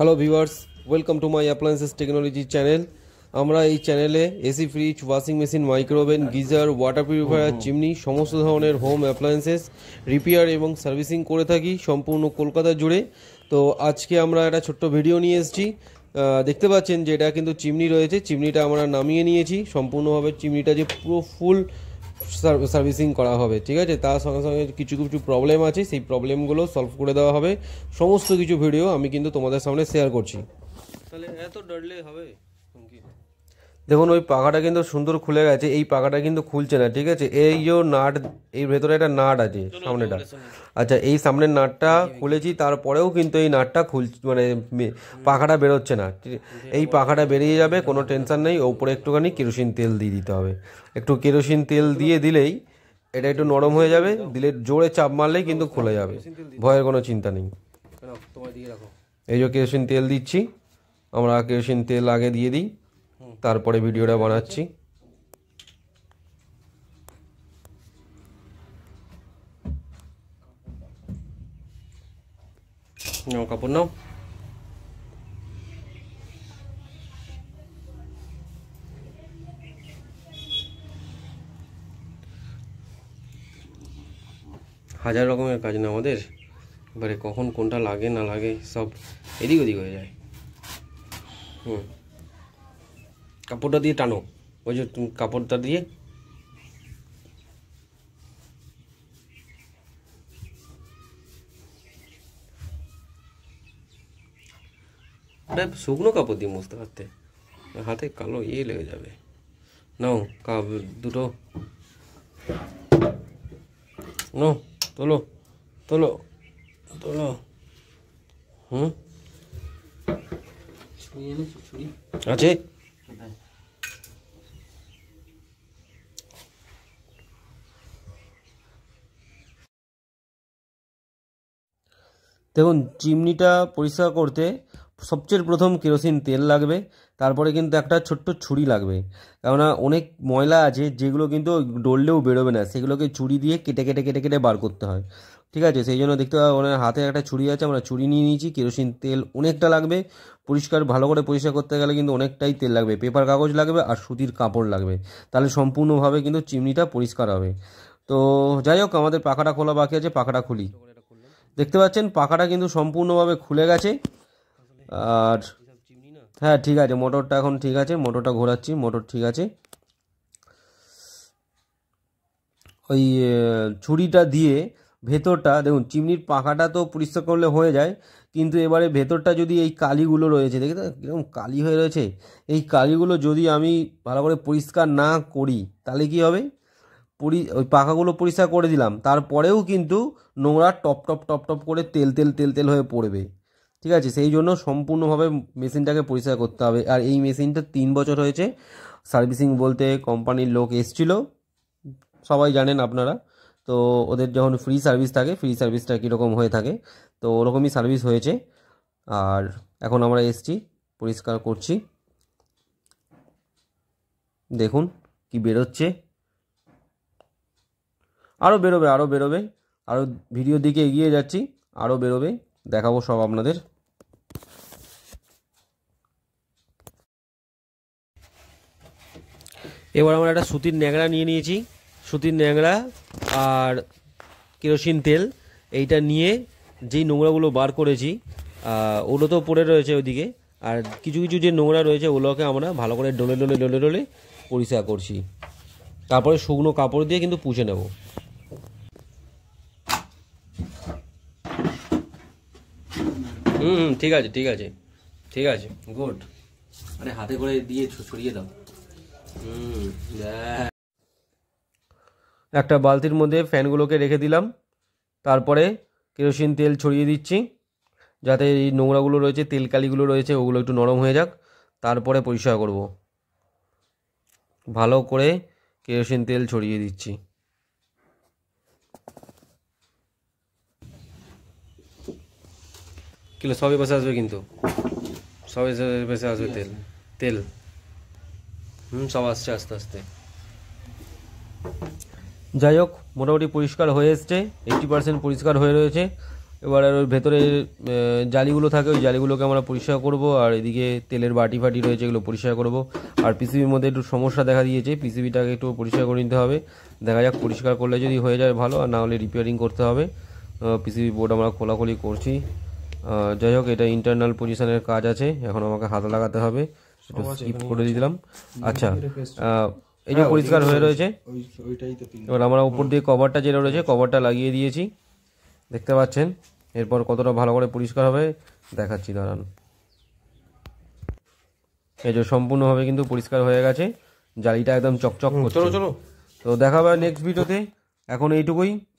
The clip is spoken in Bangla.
hello viewers welcome to my appliances technology channel আমরা এই চ্যানেলে AC fridge washing machine micro oven geyser water purifier chimney সমস্ত ধরনের হোম অ্যাপ্লায়েন্সেস রিপেয়ার এবং সার্ভিসিং করে থাকি সম্পূর্ণ কলকাতা জুড়ে তো আজকে আমরা একটা ছোট্ট ভিডিও নিয়ে এসেছি দেখতে পাচ্ছেন যে এটা কিন্তু চিমনি রয়েছে চিমনিটা আমরা নামিয়ে নিয়েছি সম্পূর্ণভাবে চিমনিটা যে পুরো ফুল সার্ভিসিং করা হবে ঠিক আছে তার সঙ্গে সঙ্গে কিছু কিছু প্রবলেম আছে সেই প্রবলেমগুলো সলভ করে দেওয়া হবে সমস্ত কিছু ভিডিও আমি কিন্তু তোমাদের সামনে শেয়ার করছি তাহলে এত ডরলে হবে দেখুন ওই পাখাটা কিন্তু সুন্দর খুলে গেছে এই পাখাটা কিন্তু খুলছে না ঠিক আছে এই যে নাট এই ভেতরে একটা নাট আছে সামনেটা আচ্ছা এই সামনের নাটটা খুলেছি তারপরেও কিন্তু এই নাটটা খুল মানে পাখাটা বেরোচ্ছে না এই পাখাটা বেরিয়ে যাবে কোনো টেনশন নেই ওপরে একটুখানি কেরোসিন তেল দিয়ে দিতে হবে একটু কেরোসিন তেল দিয়ে দিলেই এটা একটু নরম হয়ে যাবে দিলে জোরে চাপ মারলেই কিন্তু খুলে যাবে ভয়ের কোনো চিন্তা নেই এই যে কেরোসিন তেল দিচ্ছি আমরা কেরোসিন তেল আগে দিয়ে দিই তারপরে ভিডিওটা বানাচ্ছি নাও কাপড় নাও হাজার রকমের কাজ না আমাদের এবারে কখন কোনটা লাগে না লাগে সব এদিক ওদিক হয়ে যায় হুম কাপড়টা দিয়ে টানো ওই যে তুমি কাপড়টা দিয়ে শুকনো কাপড় দিয়ে মুছতে পারতে হাতে কালো ইয়ে লেগে যাবে নাও কাপ দুটো নো তোলো তোলো তোলো হুম আছে দেখুন চিমনিটা পরিষ্কার করতে সবচেয়ে প্রথম কেরোসিন তেল লাগবে তারপরে কিন্তু একটা ছোট্ট ছুরি লাগবে কেননা অনেক ময়লা আছে যেগুলো কিন্তু ডললেও বেরোবে না সেগুলোকে ছুরি দিয়ে কেটে কেটে কেটে কেটে বার করতে হয় ঠিক আছে সেই জন্য দেখতে পাবো ওনার হাতে একটা ছুরি আছে আমরা ছুরি নিয়ে নিয়েছি কেরোসিন তেল অনেকটা লাগবে পরিষ্কার ভালো করে পরিষ্কার করতে গেলে কিন্তু অনেকটাই তেল লাগবে পেপার কাগজ লাগবে আর সুতির কাপড় লাগবে তাহলে সম্পূর্ণভাবে কিন্তু চিমনিটা পরিষ্কার হবে তো যাই হোক আমাদের পাখাটা খোলা বাকি আছে পাখাটা খুলি দেখতে পাচ্ছেন পাখাটা কিন্তু সম্পূর্ণভাবে খুলে গেছে আর হ্যাঁ ঠিক আছে মোটরটা এখন ঠিক আছে মোটরটা ঘোরাচ্ছি মোটর ঠিক আছে ওই ছুরিটা দিয়ে ভেতরটা দেখুন চিমনির পাখাটা তো পরিষ্কার করলে হয়ে যায় কিন্তু এবারে ভেতরটা যদি এই কালিগুলো রয়েছে দেখি তো কীরকম কালি হয়ে রয়েছে এই কালিগুলো যদি আমি ভালো করে পরিষ্কার না করি তাহলে কি হবে পরি ওই পাখাগুলো পরিষ্কার করে দিলাম তারপরেও কিন্তু নোংরা টপ টপ টপ টপ করে তেল তেল তেল তেল হয়ে পড়বে ঠিক আছে সেই জন্য সম্পূর্ণভাবে মেশিনটাকে পরিষ্কার করতে হবে আর এই মেশিনটা তিন বছর হয়েছে সার্ভিসিং বলতে কোম্পানির লোক এসছিল সবাই জানেন আপনারা তো ওদের যখন ফ্রি সার্ভিস থাকে ফ্রি সার্ভিসটা কীরকম হয়ে থাকে তো ওরকমই সার্ভিস হয়েছে আর এখন আমরা এসছি পরিষ্কার করছি দেখুন কি বেরোচ্ছে আরও বেরোবে আরও বেরোবে আরও ভিডিও দিকে এগিয়ে যাচ্ছি আরও বেরোবে দেখাবো সব আপনাদের এবার আমরা একটা সুতির ন্যাকড়া নিয়ে নিয়েছি সুতির ন্যাংরা আর কেরোসিন তেল এইটা নিয়ে যেই নোংরাগুলো বার করেছি ওগুলো তো পড়ে রয়েছে ওইদিকে আর কিছু কিছু যে নোংরা রয়েছে ওগুলোকে আমরা ভালো করে ডলে ডলে ডলে ডলে পরিষ্কার করছি তারপরে শুকনো কাপড় দিয়ে কিন্তু পুষে নেব হুম হুম ঠিক আছে ঠিক আছে ঠিক আছে গুড মানে হাতে করে দিয়ে ছড়িয়ে দাও হুম একটা বালতির মধ্যে ফ্যানগুলোকে রেখে দিলাম তারপরে কেরোসিন তেল ছড়িয়ে দিচ্ছি যাতে এই নোংরাগুলো রয়েছে তেলকালিগুলো রয়েছে ওগুলো একটু নরম হয়ে যাক তারপরে পরিষ্কার করব ভালো করে কেরোসিন তেল ছড়িয়ে দিচ্ছি কিলো সবই পাশে আসবে কিন্তু সবই পাশে আসবে তেল তেল হুম সব আসছে আস্তে আস্তে যাই হোক মোটামুটি পরিষ্কার হয়ে এসছে এইটি পার্সেন্ট পরিষ্কার হয়ে রয়েছে এবার ওর ভেতরে জালিগুলো থাকে ওই জালিগুলোকে আমরা পরিষ্কার করব আর এদিকে তেলের বাটি ফাটি রয়েছে এগুলো পরিষ্কার করব আর পিসিবির মধ্যে একটু সমস্যা দেখা দিয়েছে পিসিবিটাকে একটু পরিষ্কার করে নিতে হবে দেখা যাক পরিষ্কার করলে যদি হয়ে যায় ভালো আর না হলে রিপেয়ারিং করতে হবে পিসিবি বোর্ড আমরা খোলাখুলি করছি যাই হোক এটা ইন্টারনাল পজিশনের কাজ আছে এখন আমাকে হাত লাগাতে হবে একটু স্কিপ করে দিলাম আচ্ছা এই যে হ্যাঁ, পরিষ্কার হয়ে রয়েছে এবার আমরা উপর দিয়ে কভারটা যেটা রয়েছে কভারটা লাগিয়ে দিয়েছি দেখতে পাচ্ছেন এরপর কতটা ভালো করে পরিষ্কার হবে দেখাচ্ছি দাঁড়ান এই যে সম্পূর্ণভাবে কিন্তু পরিষ্কার হয়ে গেছে জালিটা একদম চকচক চলো চলো তো দেখা হবে নেক্সট ভিডিওতে এখন এইটুকুই